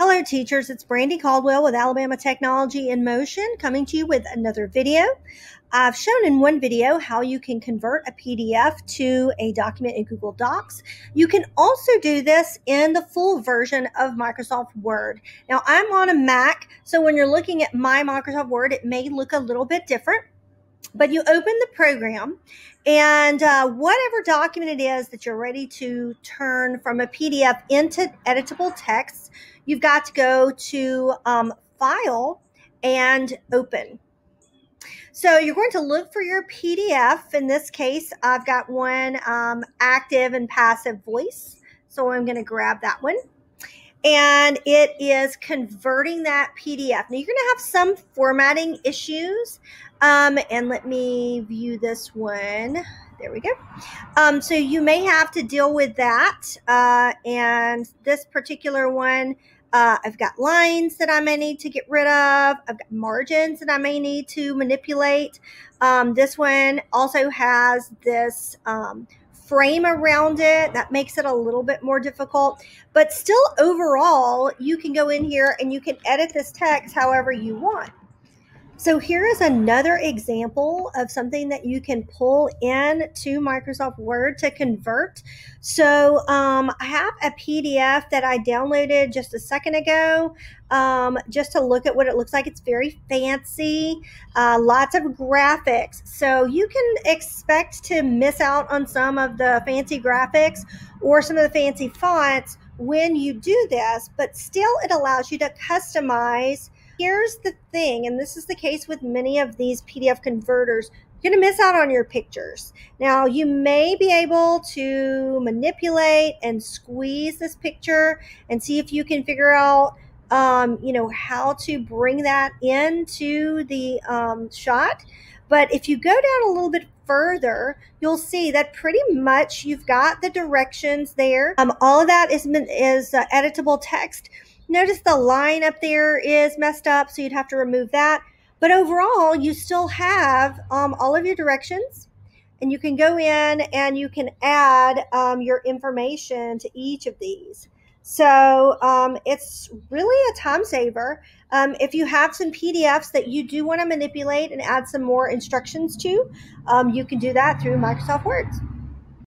Hello teachers, it's Brandy Caldwell with Alabama Technology in Motion coming to you with another video. I've shown in one video how you can convert a PDF to a document in Google Docs. You can also do this in the full version of Microsoft Word. Now I'm on a Mac, so when you're looking at my Microsoft Word, it may look a little bit different but you open the program and uh, whatever document it is that you're ready to turn from a pdf into editable text you've got to go to um, file and open so you're going to look for your pdf in this case i've got one um, active and passive voice so i'm going to grab that one and it is converting that PDF. Now you're going to have some formatting issues. Um, and let me view this one. There we go. Um, so you may have to deal with that. Uh, and this particular one, uh, I've got lines that I may need to get rid of. I've got margins that I may need to manipulate. Um, this one also has this um, frame around it. That makes it a little bit more difficult. But still, overall, you can go in here and you can edit this text however you want. So here is another example of something that you can pull in to Microsoft Word to convert. So um, I have a PDF that I downloaded just a second ago um, just to look at what it looks like. It's very fancy, uh, lots of graphics. So you can expect to miss out on some of the fancy graphics or some of the fancy fonts when you do this, but still it allows you to customize here's the thing, and this is the case with many of these PDF converters, you're going to miss out on your pictures. Now, you may be able to manipulate and squeeze this picture and see if you can figure out, um, you know, how to bring that into the um, shot. But if you go down a little bit further, you'll see that pretty much you've got the directions there. Um, all of that is, is uh, editable text. Notice the line up there is messed up, so you'd have to remove that. But overall, you still have um, all of your directions and you can go in and you can add um, your information to each of these. So um, it's really a time saver. Um, if you have some PDFs that you do want to manipulate and add some more instructions to, um, you can do that through Microsoft Word.